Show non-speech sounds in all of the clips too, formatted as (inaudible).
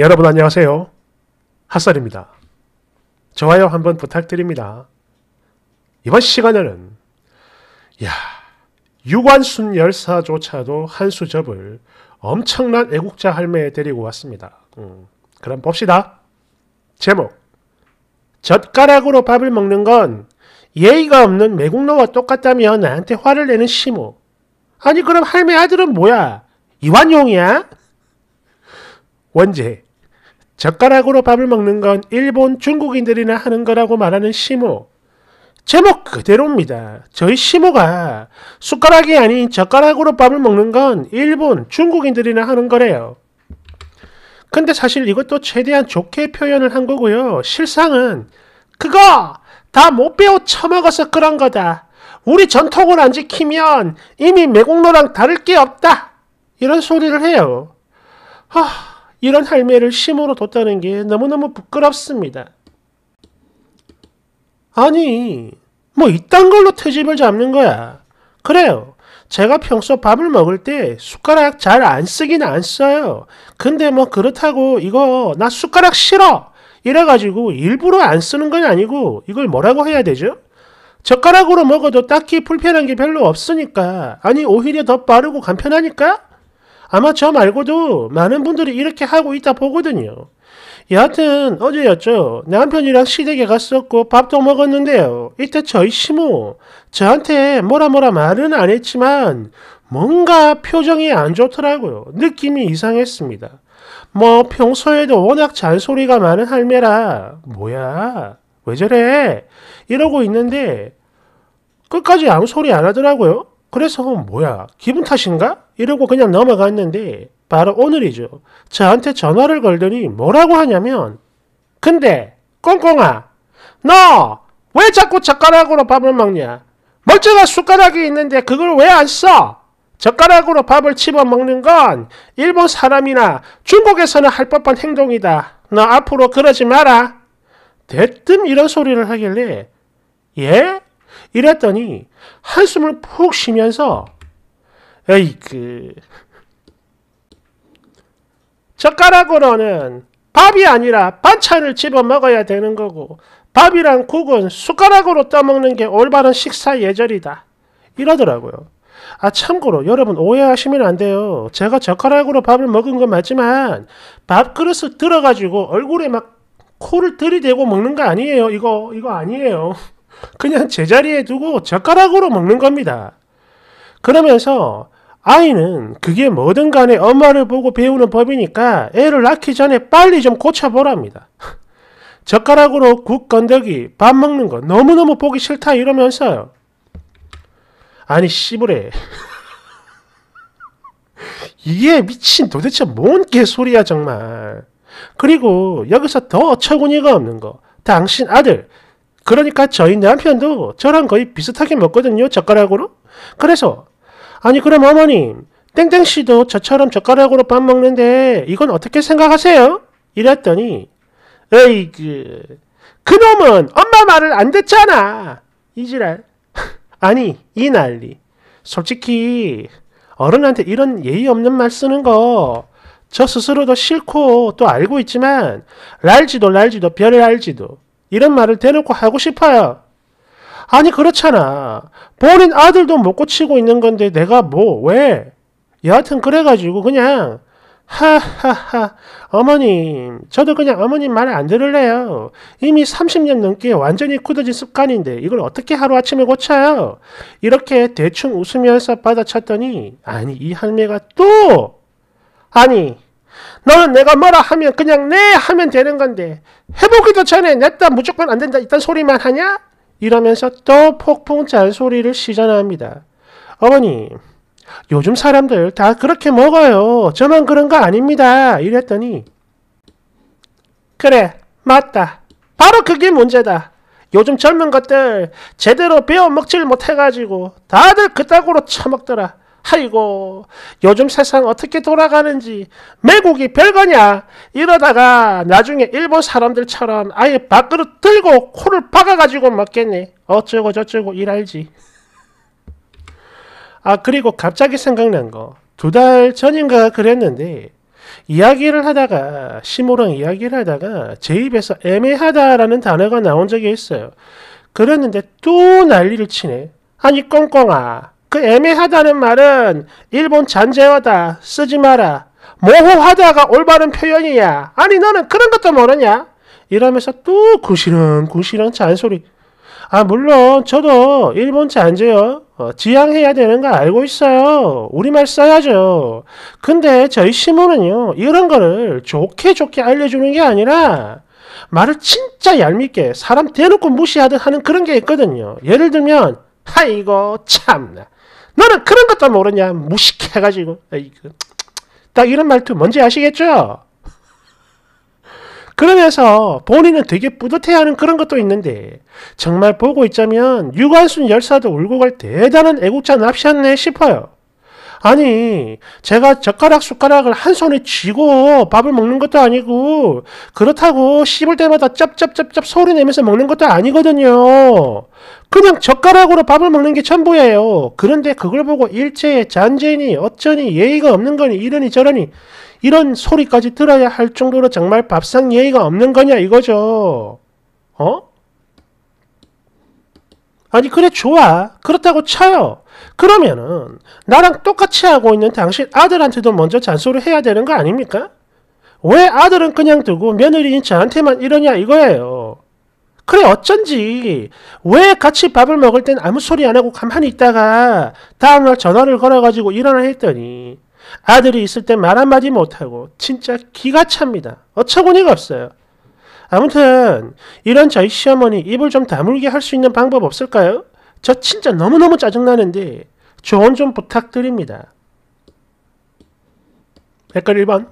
여러분 안녕하세요. 핫설입니다. 좋아요 한번 부탁드립니다. 이번 시간에는 야 유관순 열사조차도 한 수접을 엄청난 애국자 할매에 데리고 왔습니다. 음, 그럼 봅시다. 제목 젓가락으로 밥을 먹는 건 예의가 없는 매국노와 똑같다며 나한테 화를 내는 시모. 아니 그럼 할매 아들은 뭐야? 이완용이야? 원제 젓가락으로 밥을 먹는 건 일본 중국인들이나 하는 거라고 말하는 시모. 제목 그대로입니다. 저희 시모가 숟가락이 아닌 젓가락으로 밥을 먹는 건 일본 중국인들이나 하는 거래요. 근데 사실 이것도 최대한 좋게 표현을 한 거고요. 실상은 그거 다 못 배워 처먹어서 그런 거다. 우리 전통을 안 지키면 이미 매국노랑 다를 게 없다. 이런 소리를 해요. 하... 이런 할매를 심으로 뒀다는 게 너무너무 부끄럽습니다. 아니, 뭐 이딴 걸로 트집을 잡는 거야. 그래요. 제가 평소 밥을 먹을 때 숟가락 잘 안 쓰긴 안 써요. 근데 뭐 그렇다고 이거 나 숟가락 싫어! 이래가지고 일부러 안 쓰는 건 아니고 이걸 뭐라고 해야 되죠? 젓가락으로 먹어도 딱히 불편한 게 별로 없으니까. 아니, 오히려 더 빠르고 간편하니까? 아마 저 말고도 많은 분들이 이렇게 하고 있다 보거든요. 여하튼 어제였죠. 남편이랑 시댁에 갔었고 밥도 먹었는데요. 이때 저희 시모 저한테 뭐라 뭐라 말은 안 했지만 뭔가 표정이 안 좋더라고요. 느낌이 이상했습니다. 뭐 평소에도 워낙 잔소리가 많은 할매라 뭐야 왜 저래 이러고 있는데 끝까지 아무 소리 안 하더라고요. 그래서 뭐야 기분 탓인가? 이러고 그냥 넘어갔는데 바로 오늘이죠. 저한테 전화를 걸더니 뭐라고 하냐면 근데 꽁꽁아 너 왜 자꾸 젓가락으로 밥을 먹냐? 멀쩡한 숟가락이 있는데 그걸 왜 안 써? 젓가락으로 밥을 집어 먹는 건 일본 사람이나 중국에서는 할 법한 행동이다. 너 앞으로 그러지 마라. 대뜸 이런 소리를 하길래 예? 이랬더니 한숨을 푹 쉬면서 에이그 젓가락으로는 밥이 아니라 반찬을 집어 먹어야 되는 거고 밥이랑 국은 숟가락으로 떠먹는 게 올바른 식사 예절이다. 이러더라고요. 아 참고로 여러분 오해하시면 안 돼요. 제가 젓가락으로 밥을 먹은 건 맞지만 밥그릇을 들어가지고 얼굴에 막 코를 들이대고 먹는 거 아니에요. 이거 이거 아니에요. 그냥 제자리에 두고 젓가락으로 먹는 겁니다. 그러면서 아이는 그게 뭐든 간에 엄마를 보고 배우는 법이니까 애를 낳기 전에 빨리 좀 고쳐보랍니다. (laughs) 젓가락으로 국 건더기, 밥 먹는 거 너무너무 보기 싫다 이러면서요. 아니 씨부래. (laughs) 이게 미친 도대체 뭔 개소리야 정말. 그리고 여기서 더 어처구니가 없는 거. 당신 아들, 그러니까 저희 남편도 저랑 거의 비슷하게 먹거든요 젓가락으로. 그래서 아니 그럼 어머님 땡땡씨도 저처럼 젓가락으로 밥 먹는데 이건 어떻게 생각하세요? 이랬더니 에이그 그놈은 엄마 말을 안 듣잖아 이지랄 (laughs) 아니 이 난리 솔직히 어른한테 이런 예의 없는 말 쓰는 거 저 스스로도 싫고 또 알고 있지만 랄지도 랄지도 별을 알지도 이런 말을 대놓고 하고 싶어요 아니 그렇잖아. 본인 아들도 못 고치고 있는 건데 내가 뭐 왜? 여하튼 그래가지고 그냥 하하하 어머님 저도 그냥 어머님 말 안 들을래요. 이미 30년 넘게 완전히 굳어진 습관인데 이걸 어떻게 하루아침에 고쳐요? 이렇게 대충 웃으면서 받아쳤더니 아니 이 할매가 또 아니 너는 내가 뭐라 하면 그냥 네 하면 되는 건데 해보기도 전에 냈다 무조건 안 된다 이딴 소리만 하냐? 이러면서 또 폭풍 잔소리를 시전합니다. 어머니, 요즘 사람들 다 그렇게 먹어요. 저만 그런 거 아닙니다. 이랬더니 그래, 맞다. 바로 그게 문제다. 요즘 젊은 것들 제대로 배워 먹질 못해가지고 다들 그따구로 처먹더라. 아이고 요즘 세상 어떻게 돌아가는지 매국이 별거냐 이러다가 나중에 일본 사람들처럼 아예 밥그릇 들고 코를 박아가지고 먹겠니 어쩌고 저쩌고 일할지 아 그리고 갑자기 생각난 거 두 달 전인가 그랬는데 이야기를 하다가 시모랑 이야기를 하다가 제 입에서 애매하다라는 단어가 나온 적이 있어요 그랬는데 또 난리를 치네 아니 꽁꽁아 그 애매하다는 말은 일본 잔재화다 쓰지 마라 모호하다가 올바른 표현이야 아니 너는 그런 것도 모르냐 이러면서 또 구시렁 구시렁 잔소리 아 물론 저도 일본 잔재요 어, 지양해야 되는 거 알고 있어요 우리말 써야죠 근데 저희 시문은요 이런 거를 좋게 좋게 알려주는 게 아니라 말을 진짜 얄밉게 사람 대놓고 무시하듯 하는 그런 게 있거든요 예를 들면 하이고 참나 너는 그런 것도 모르냐 무식해가지고 그, 딱 이런 말투 뭔지 아시겠죠? 그러면서 본인은 되게 뿌듯해하는 그런 것도 있는데 정말 보고 있자면 유관순 열사도 울고 갈 대단한 애국자 납셨네 싶어요. 아니 제가 젓가락 숟가락을 한 손에 쥐고 밥을 먹는 것도 아니고 그렇다고 씹을 때마다 쩝쩝쩝쩝 소리 내면서 먹는 것도 아니거든요. 그냥 젓가락으로 밥을 먹는 게 전부예요. 그런데 그걸 보고 일체의 잔재니 어쩌니 예의가 없는 거니 이러니 저러니 이런 소리까지 들어야 할 정도로 정말 밥상 예의가 없는 거냐 이거죠. 어? 아니 그래 좋아 그렇다고 쳐요 그러면은 나랑 똑같이 하고 있는 당신 아들한테도 먼저 잔소리 를 해야 되는 거 아닙니까? 왜 아들은 그냥 두고 며느리인 저한테만 이러냐 이거예요 그래 어쩐지 왜 같이 밥을 먹을 땐 아무 소리 안 하고 가만히 있다가 다음날 전화를 걸어가지고 일어나 했더니 아들이 있을 때 말 한마디 못하고 진짜 기가 찹니다 어처구니가 없어요 아무튼 이런 저희 시어머니 입을 좀 다물게 할 수 있는 방법 없을까요? 저 진짜 너무너무 짜증나는데 조언 좀 부탁드립니다. 댓글 1번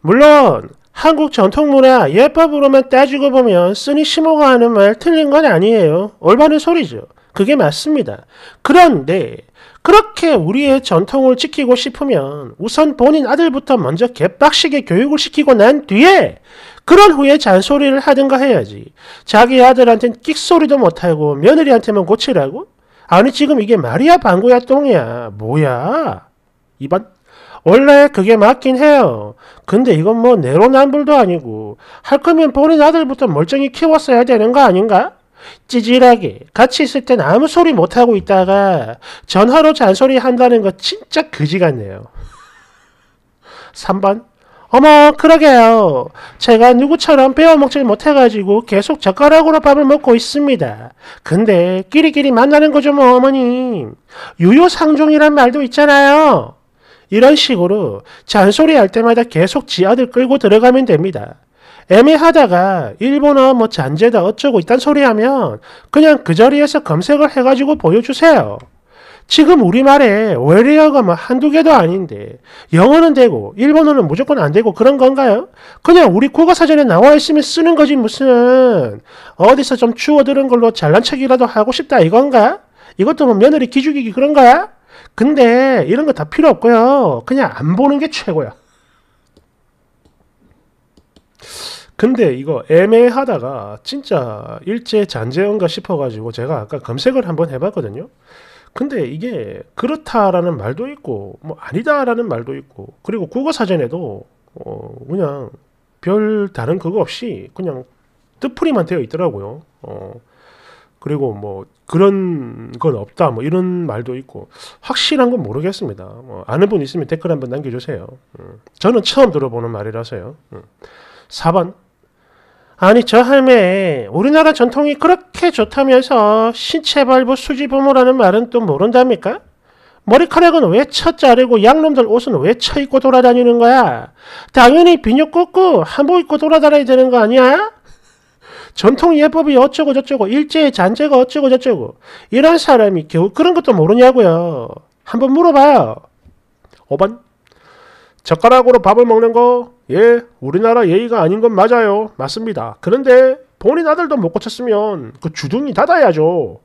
물론 한국 전통문화 예법으로만 따지고 보면 쓰니 시모가 하는 말 틀린 건 아니에요. 올바른 소리죠. 그게 맞습니다. 그런데 그렇게 우리의 전통을 지키고 싶으면 우선 본인 아들부터 먼저 개빡시게 교육을 시키고 난 뒤에 그런 후에 잔소리를 하든가 해야지. 자기 아들한테는 끽소리도 못하고 며느리한테만 고치라고? 아니 지금 이게 말이야 방구야 똥이야 뭐야? 이번 원래 그게 맞긴 해요. 근데 이건 뭐 내로남불도 아니고 할 거면 본인 아들부터 멀쩡히 키웠어야 되는 거 아닌가? 찌질하게 같이 있을 땐 아무 소리 못하고 있다가 전화로 잔소리 한다는 거 진짜 그지 같네요. 3번 어머 그러게요. 제가 누구처럼 배워먹질 못해가지고 계속 젓가락으로 밥을 먹고 있습니다. 근데 끼리끼리 만나는 거죠 뭐 어머님. 유효상종이란 말도 있잖아요. 이런 식으로 잔소리할 때마다 계속 지하들 끌고 들어가면 됩니다. 애매하다가 일본어 뭐 잔재다 어쩌고 있단 소리 하면 그냥 그 자리에서 검색을 해가지고 보여주세요. 지금 우리말에 외래어가 뭐 한두 개도 아닌데 영어는 되고 일본어는 무조건 안 되고 그런 건가요? 그냥 우리 국어사전에 나와 있으면 쓰는 거지 무슨 어디서 좀 추워들은 걸로 잘난 척이라도 하고 싶다 이건가? 이것도 뭐 며느리 기죽이기 그런 거야? 근데 이런 거 다 필요 없고요. 그냥 안 보는 게 최고야. 근데 이거 애매하다가 진짜 일제 잔재원가 싶어가지고 제가 아까 검색을 한번 해봤거든요. 근데 이게 그렇다라는 말도 있고 뭐 아니다라는 말도 있고 그리고 국어 사전에도 어 그냥 별 다른 그거 없이 그냥 뜻풀이만 되어 있더라고요. 어 그리고 뭐 그런 건 없다 뭐 이런 말도 있고 확실한 건 모르겠습니다. 뭐 아는 분 있으면 댓글 한번 남겨주세요. 음. 저는 처음 들어보는 말이라서요. 음. 4번 아니 저 할매 우리나라 전통이 그렇게 좋다면서 신체발부 수지부모라는 말은 또 모른답니까? 머리카락은 왜 쳐자리고 양놈들 옷은 왜 쳐 입고 돌아다니는 거야? 당연히 비뇨 꽂고 한복 입고 돌아다녀야 되는 거 아니야? 전통 예법이 어쩌고 저쩌고 일제의 잔재가 어쩌고 저쩌고 이런 사람이 겨우 그런 것도 모르냐고요. 한번 물어봐요. 5번 젓가락으로 밥을 먹는 거, 예, 우리나라 예의가 아닌 건 맞아요. 맞습니다. 그런데 본인 아들도 못 고쳤으면 그 주둥이 닫아야죠.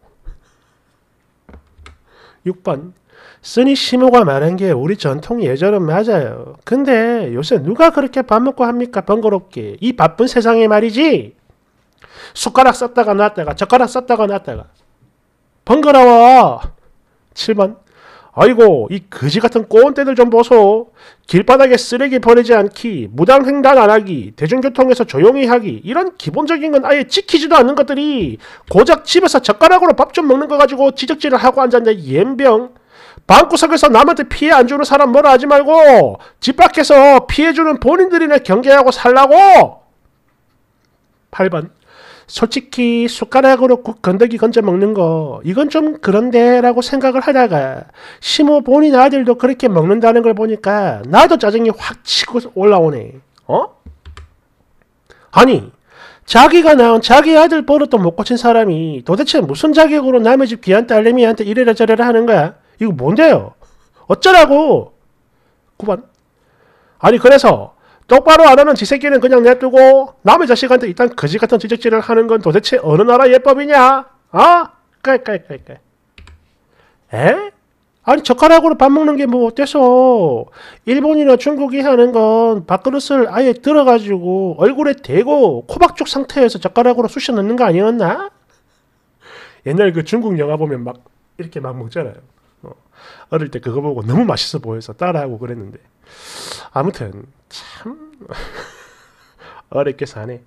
6번. 쓰니 시모가 말한 게 우리 전통 예절은 맞아요. 근데 요새 누가 그렇게 밥 먹고 합니까? 번거롭게. 이 바쁜 세상에 말이지. 숟가락 썼다가 놨다가 젓가락 썼다가 놨다가 번거로워. 7번. 아이고 이 거지 같은 꼰대들 좀 보소. 길바닥에 쓰레기 버리지 않기, 무당 횡단 안 하기, 대중교통에서 조용히 하기 이런 기본적인 건 아예 지키지도 않는 것들이 고작 집에서 젓가락으로 밥 좀 먹는 거 가지고 지적질을 하고 앉았네 옌병. 방구석에서 남한테 피해 안 주는 사람 뭐라 하지 말고 집 밖에서 피해 주는 본인들이나 경계하고 살라고. 8번 솔직히 숟가락으로 국 건더기 건져 먹는 거 이건 좀 그런데라고 생각을 하다가 심어 본인 아들도 그렇게 먹는다는 걸 보니까 나도 짜증이 확 치고 올라오네. 어? 아니 자기가 낳은 자기 아들 버릇도 못 고친 사람이 도대체 무슨 자격으로 남의 집 귀한 딸내미한테 이래라 저래라 하는 거야? 이거 뭔데요? 어쩌라고? 9번 아니 그래서 똑바로 안 하는 지새끼는 그냥 내두고 남의 자식한테 일단 거지 같은 지적질을 하는 건 도대체 어느 나라 예법이냐? 아? 어? 깔깔깔깔. 에? 아니 젓가락으로 밥 먹는 게 뭐 어때서 일본이나 중국이 하는 건 밥그릇을 아예 들어가지고 얼굴에 대고 코박죽 상태에서 젓가락으로 쑤셔 넣는 거 아니었나? 옛날 그 중국 영화 보면 막 이렇게 막 먹잖아요. 어, 어릴 때 그거 보고 너무 맛있어 보여서 따라하고 그랬는데 아무튼 참 (laughs) 어렵게 사네.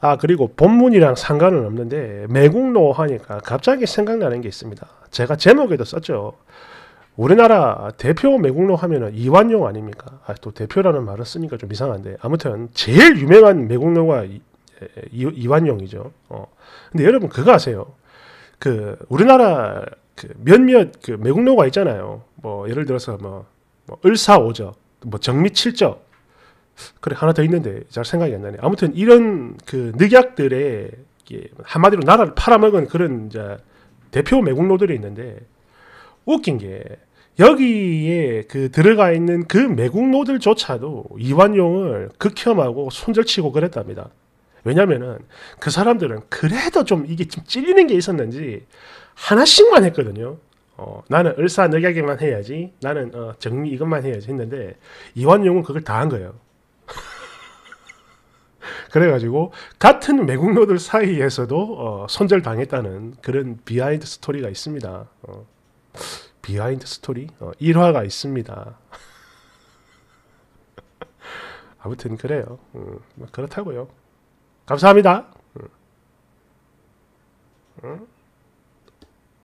아 그리고 본문이랑 상관은 없는데 매국노 하니까 갑자기 생각나는 게 있습니다. 제가 제목에도 썼죠. 우리나라 대표 매국노 하면은 이완용 아닙니까? 아, 또 대표라는 말을 쓰니까 좀 이상한데 아무튼 제일 유명한 매국노가 이, 이 완용이죠 어. 근데 여러분 그거 아세요? 그 우리나라 그 몇몇 그 매국노가 있잖아요. 뭐 예를 들어서 뭐, 뭐 을사오적, 뭐 정미칠적, 그래 하나 더 있는데 잘 생각이 안 나네. 아무튼 이런 그 늑약들의 이게 한마디로 나라를 팔아먹은 그런 이제 대표 매국노들이 있는데 웃긴 게 여기에 그 들어가 있는 그 매국노들조차도 이완용을 극혐하고 손절치고 그랬답니다. 왜냐면은 그 사람들은 그래도 좀 이게 좀 찔리는 게 있었는지 하나씩만 했거든요. 어, 나는 을사늑약에만 해야지. 나는 어, 정리 이것만 해야지 했는데 이완용은 그걸 다 한 거예요. (laughs) 그래가지고 같은 매국노들 사이에서도 어, 손절당했다는 그런 비하인드 스토리가 있습니다. 어, 비하인드 스토리 어, 1화가 있습니다. (laughs) 아무튼 그래요. 음, 뭐 그렇다고요. 감사합니다. 응?